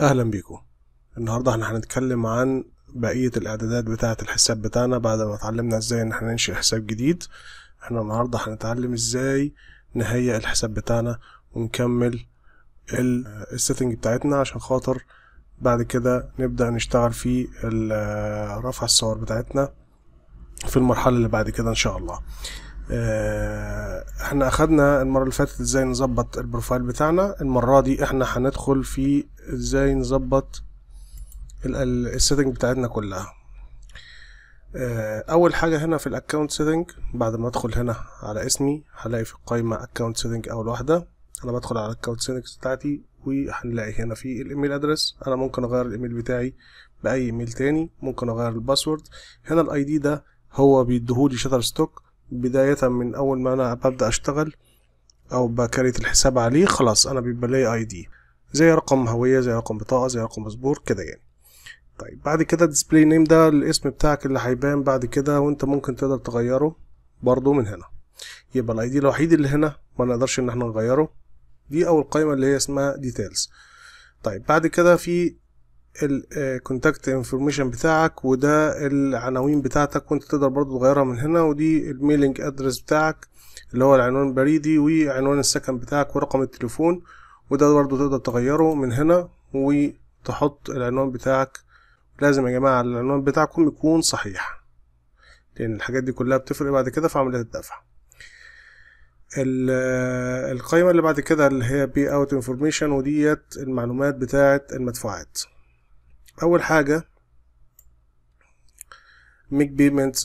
اهلا بيكم النهارده احنا هنتكلم عن بقيه الاعدادات بتاعه الحساب بتاعنا بعد ما اتعلمنا ازاي ان احنا ننشئ حساب جديد احنا النهارده هنتعلم ازاي نهيئ الحساب بتاعنا ونكمل السيتنج بتاعتنا عشان خاطر بعد كده نبدا نشتغل في رفع الصور بتاعتنا في المرحله اللي بعد كده ان شاء الله آه، احنا اخدنا المرة اللي فاتت ازاي نظبط البروفايل بتاعنا المرة دي احنا هندخل في ازاي نظبط السيتنج بتاعتنا كلها آه، اول حاجة هنا في الاكونت سيتنج بعد ما ادخل هنا على اسمي هلاقي في القائمة اكونت سيتنج اول واحدة انا بدخل على الاكونت سيتنج بتاعتي وهنلاقي هنا في الايميل ادرس انا ممكن اغير الايميل بتاعي باي ايميل تاني ممكن اغير الباسورد هنا الاي دي ده هو بيديهولي شاتر ستوك بداية من أول ما أنا ببدأ أشتغل أو بكريت الحساب عليه خلاص أنا بيبقى لي أي دي زي رقم هوية زي رقم بطاقة زي رقم باسبور كده يعني طيب بعد كده display name ده الاسم بتاعك اللي هيبان بعد كده وانت ممكن تقدر تغيره برضو من هنا يبقى الاي دي الوحيد اللي هنا ما نقدرش ان احنا نغيره دي اول قائمة اللي هي اسمها details طيب بعد كده في الكونتاكت انفورميشن آه، بتاعك وده العناوين بتاعتك وانت تقدر برضو تغيرها من هنا ودي الميلينج ادرس بتاعك اللي هو العنوان البريدي وعنوان السكن بتاعك ورقم التليفون وده برضو تقدر تغيره من هنا وتحط العنوان بتاعك لازم يا جماعة العنوان بتاعكم يكون صحيح لأن الحاجات دي كلها بتفرق بعد كده في عملية الدفع آه، القائمة اللي بعد كده اللي هي بي اوت انفورميشن وديت المعلومات بتاعة المدفوعات اول حاجه ميك بيمنت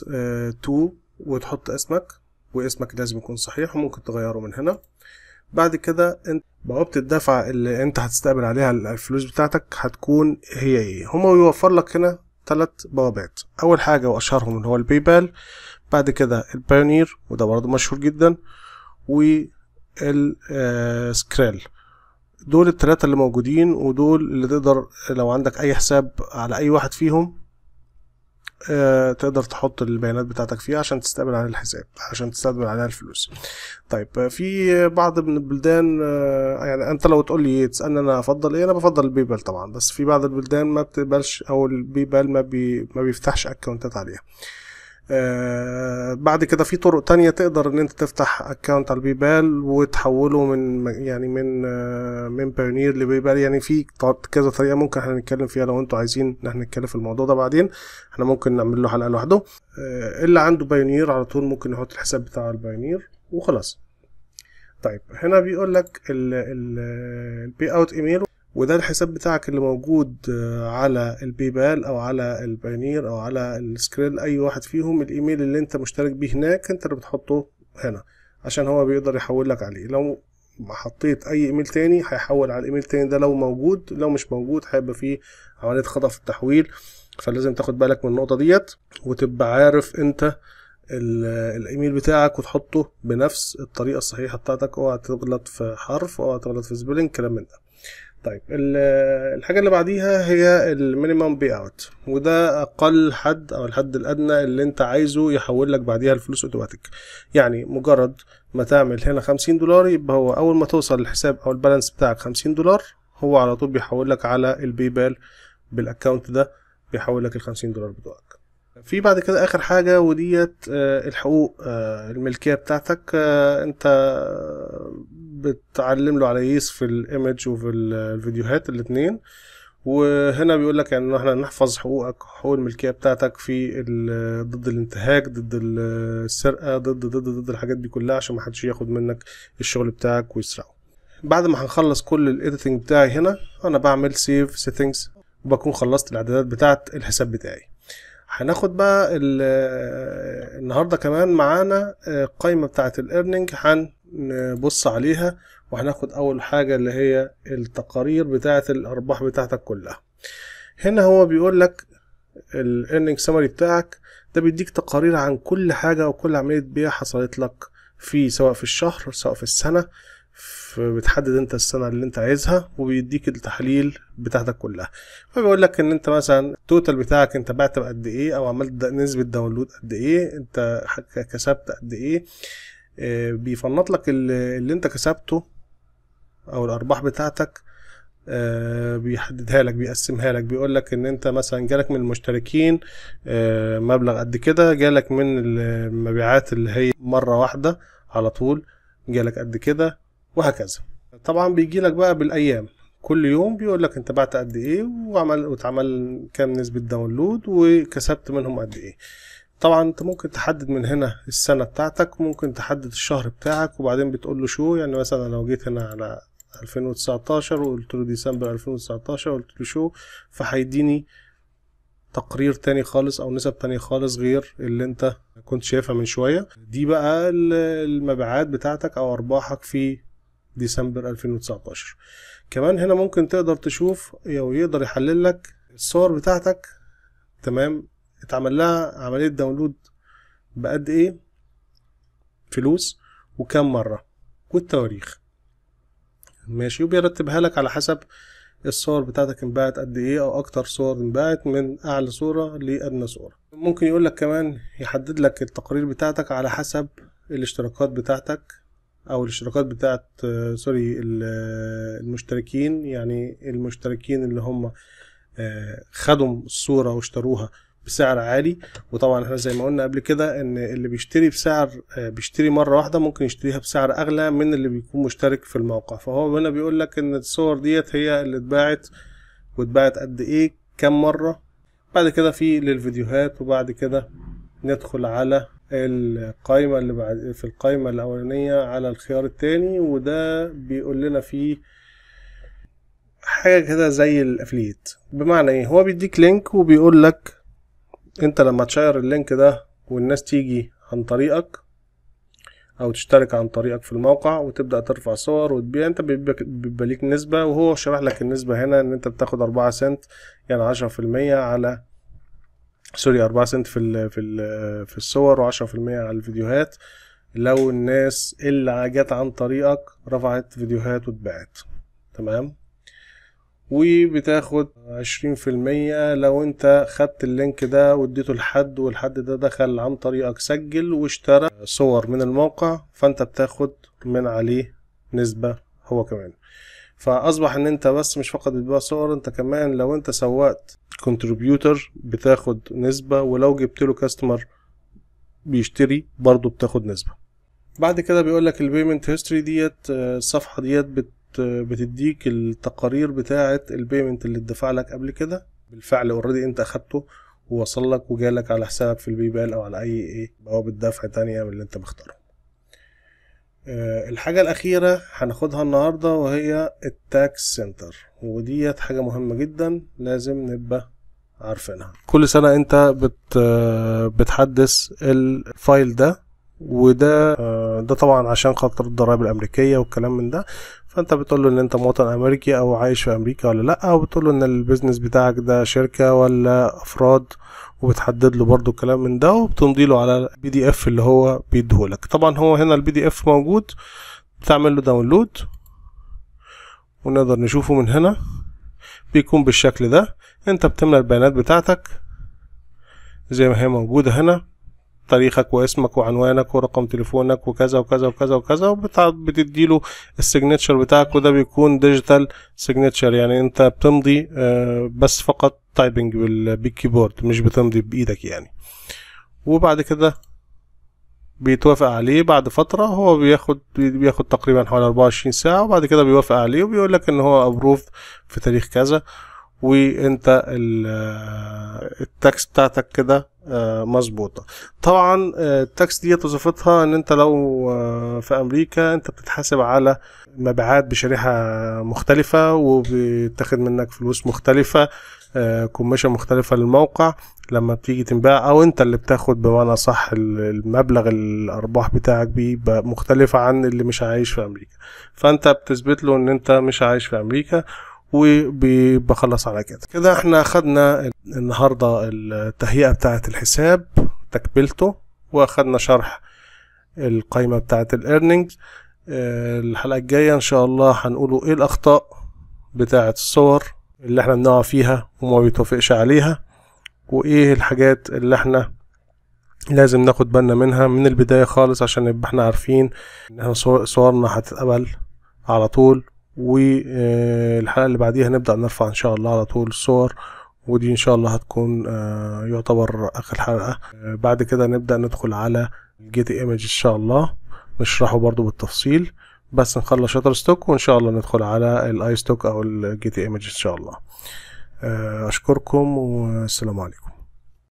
تو وتحط اسمك واسمك لازم يكون صحيح وممكن تغيره من هنا بعد كده انت بوابة الدفع اللي انت هتستقبل عليها الفلوس بتاعتك هتكون هي ايه هما بيوفر لك هنا ثلاث بوابات اول حاجة واشهرهم اللي هو بال بعد كده البايونير وده برضه مشهور جدا والسكريل آه، دول التلاتة اللي موجودين ودول اللي تقدر لو عندك اي حساب على اي واحد فيهم آه، تقدر تحط البيانات بتاعتك فيها عشان تستقبل عليها الحساب عشان تستقبل عليها الفلوس طيب آه، في بعض من البلدان آه، يعني انت لو تقول لي تسالني انا افضل ايه انا بفضل البيبال طبعا بس في بعض البلدان ما بتقبلش او البيبال ما, بي ما بيفتحش اكونتات عليها آه آه، بعد كده في طرق تانية تقدر ان انت تفتح اكونت على البيبال وتحوله من يعني من آه، من بايونير لبيبال يعني في كذا طريقة ممكن احنا نتكلم فيها لو انتوا عايزين ان احنا نتكلم في الموضوع ده بعدين احنا ممكن نعمل له حلقة لوحده آه، اللي عنده بايونير على طول ممكن يحط الحساب بتاعه على البايونير وخلاص طيب هنا بيقول لك البي اوت ايميل وده الحساب بتاعك اللي موجود آه، على البيبال او على البانير او على السكريل اي واحد فيهم الايميل اللي انت مشترك بيه هناك انت اللي بتحطه هنا عشان هو بيقدر يحول لك عليه لو حطيت اي ايميل تاني هيحول على الايميل التاني ده لو موجود لو مش موجود هيبقى فيه عمليه خطا في التحويل فلازم تاخد بالك من النقطه ديت وتبقى عارف انت الايميل بتاعك وتحطه بنفس الطريقه الصحيحه بتاعتك اوعى تغلط في حرف اوعى تغلط في سبيلنج كلام من ده طيب الحاجة اللي بعديها هي المينيمم بي اوت وده اقل حد او الحد الادنى اللي انت عايزه يحول لك بعديها الفلوس اوتوماتيك يعني مجرد ما تعمل هنا خمسين دولار يبقى هو اول ما توصل الحساب او البالانس بتاعك خمسين دولار هو على طول بيحول لك على البي بال بالاكونت ده بيحول لك الخمسين دولار بتوعك في بعد كده اخر حاجة وديت آه، الحقوق آه، الملكية بتاعتك آه، انت بتعلم له على يس في الايمج وفي الفيديوهات الاثنين وهنا بيقول لك يعني ان احنا نحفظ حقوقك حقوق الملكيه بتاعتك في ضد الانتهاك ضد السرقه ضد ضد ضد الحاجات دي كلها عشان ما حدش ياخد منك الشغل بتاعك ويسرقه بعد ما هنخلص كل الايديتنج بتاعي هنا انا بعمل سيف سيتنجز وبكون خلصت الاعدادات بتاعه الحساب بتاعي هناخد بقى النهارده كمان معانا آه، قائمه بتاعه الايرنينج هن نبص عليها وهناخد اول حاجة اللي هي التقارير بتاعة الارباح بتاعتك كلها هنا هو بيقول لك الايرنينج سمري بتاعك ده بيديك تقارير عن كل حاجة وكل عملية بيع حصلت لك في سواء في الشهر سواء في السنة بتحدد انت السنه اللي انت عايزها وبيديك التحليل بتاعتك كلها فبيقول لك ان انت مثلا التوتال بتاعك انت بعت بقد ايه او عملت نسبه داونلود قد ايه انت كسبت قد ايه آه، بيفنط لك اللي انت كسبته او الارباح بتاعتك آه، بيحددها لك بيقسمها لك بيقول لك ان انت مثلا جالك من المشتركين آه، مبلغ قد كده جالك من المبيعات اللي هي مره واحده على طول جالك قد كده وهكذا طبعا بيجي لك بقى بالايام كل يوم بيقول لك انت بعت قد ايه وعمل واتعمل كام نسبه داونلود وكسبت منهم قد ايه طبعا انت ممكن تحدد من هنا السنة بتاعتك ممكن تحدد الشهر بتاعك وبعدين بتقول له شو يعني مثلا لو جيت هنا على 2019 وقلت له ديسمبر 2019 وقلت له شو فهيديني تقرير تاني خالص او نسب تانية خالص غير اللي انت كنت شايفها من شوية دي بقى المبيعات بتاعتك او ارباحك في ديسمبر 2019 كمان هنا ممكن تقدر تشوف او يقدر يحلل لك الصور بتاعتك تمام اتعمل لها عملية داونلود بقد ايه فلوس وكم مرة والتواريخ ماشي وبيرتبها لك على حسب الصور بتاعتك انباعت قد ايه او اكتر صور انباعت من اعلى صورة لادنى صورة ممكن يقول لك كمان يحدد لك التقارير بتاعتك على حسب الاشتراكات بتاعتك او الاشتراكات بتاعت سوري المشتركين يعني المشتركين اللي هم آه، خدوا الصورة واشتروها بسعر عالي وطبعا احنا زي ما قلنا قبل كده ان اللي بيشتري بسعر آه، بيشتري مره واحده ممكن يشتريها بسعر اغلى من اللي بيكون مشترك في الموقع فهو هنا بيقول لك ان الصور ديت هي اللي اتباعت واتباعت قد ايه كم مره بعد كده في للفيديوهات وبعد كده ندخل على القائمه اللي بعد في القائمه الاولانيه على الخيار التاني وده بيقول لنا فيه حاجه كده زي الافليت بمعنى ايه هو بيديك لينك وبيقول لك انت لما تشير اللينك ده والناس تيجي عن طريقك او تشترك عن طريقك في الموقع وتبدا ترفع صور وتبيع انت بيبقى ليك نسبه وهو شرح لك النسبه هنا ان انت بتاخد 4 سنت يعني 10% على سوري 4 سنت في الـ في الـ في الصور و10% على الفيديوهات لو الناس اللي جت عن طريقك رفعت فيديوهات واتباعت تمام وبتاخد عشرين في المية لو انت خدت اللينك ده واديته لحد والحد ده دخل عن طريقك سجل واشترى صور من الموقع فانت بتاخد من عليه نسبة هو كمان فاصبح ان انت بس مش فقط بتبيع صور انت كمان لو انت سوقت كونتريبيوتر بتاخد نسبة ولو جبت له كاستمر بيشتري برضه بتاخد نسبة بعد كده بيقول لك البيمنت هيستوري ديت آه، الصفحة ديت بت بتديك التقارير بتاعه البيمنت اللي اتدفع لك قبل كده بالفعل اوريدي انت اخدته ووصل لك وجالك على حسابك في البي بال او على اي ايه بوابه دفع تانية من اللي انت مختاره آه، الحاجة الأخيرة هناخدها النهاردة وهي التاكس سنتر وديت حاجة مهمة جدا لازم نبقى عارفينها كل سنة انت بت آه، بتحدث الفايل ده وده آه، ده طبعا عشان خاطر الضرائب الامريكيه والكلام من ده فانت بتقول له ان انت مواطن امريكي او عايش في امريكا ولا لا وبتقول له ان البيزنس بتاعك ده شركه ولا افراد وبتحدد له برضو الكلام من ده وبتمضي له على البي دي اف اللي هو بيديهولك طبعا هو هنا البي دي اف موجود بتعمل له داونلود ونقدر نشوفه من هنا بيكون بالشكل ده انت بتملى البيانات بتاعتك زي ما هي موجودة هنا تاريخك واسمك وعنوانك ورقم تليفونك وكذا وكذا وكذا وكذا وبتدي له السيجنتشر بتاعك وده بيكون ديجيتال سيجنتشر يعني انت بتمضي آه، بس فقط تايبنج بالكيبورد مش بتمضي بايدك يعني وبعد كده بيتوافق عليه بعد فترة هو بياخد بياخد تقريبا حوالي 24 ساعة وبعد كده بيوافق عليه وبيقول لك ان هو ابروف في تاريخ كذا وانت التاكس آه، بتاعتك كده آه، مظبوطة طبعا آه، التاكس دي وظيفتها ان انت لو آه، في امريكا انت بتتحاسب على مبيعات بشريحة مختلفة وبتاخد منك فلوس مختلفة كوميشن مختلفة للموقع لما بتيجي تنباع او انت اللي بتاخد بمعنى صح المبلغ الارباح بتاعك بيه مختلفة عن اللي مش عايش في امريكا فانت بتثبت له ان انت مش عايش في امريكا وبخلص على كده كده احنا اخدنا النهارده التهيئه بتاعه الحساب تكملته واخدنا شرح القائمه بتاعه الايرنينجز آه، الحلقه الجايه ان شاء الله هنقولوا ايه الاخطاء بتاعه الصور اللي احنا بنقع فيها وما بيتوافقش عليها وايه الحاجات اللي احنا لازم ناخد بالنا منها من البدايه خالص عشان نبقى احنا عارفين ان صورنا هتتقبل على طول والحلقة اللي بعديها نبدأ نرفع إن شاء الله على طول الصور ودي إن شاء الله هتكون آه، يعتبر آخر حلقة آه، بعد كده نبدأ ندخل على الجي إيمج إن شاء الله نشرحه برضو بالتفصيل بس نخلص شاتر ستوك وإن شاء الله ندخل على الآي ستوك أو الجيت إيمج إن شاء الله آه، أشكركم والسلام عليكم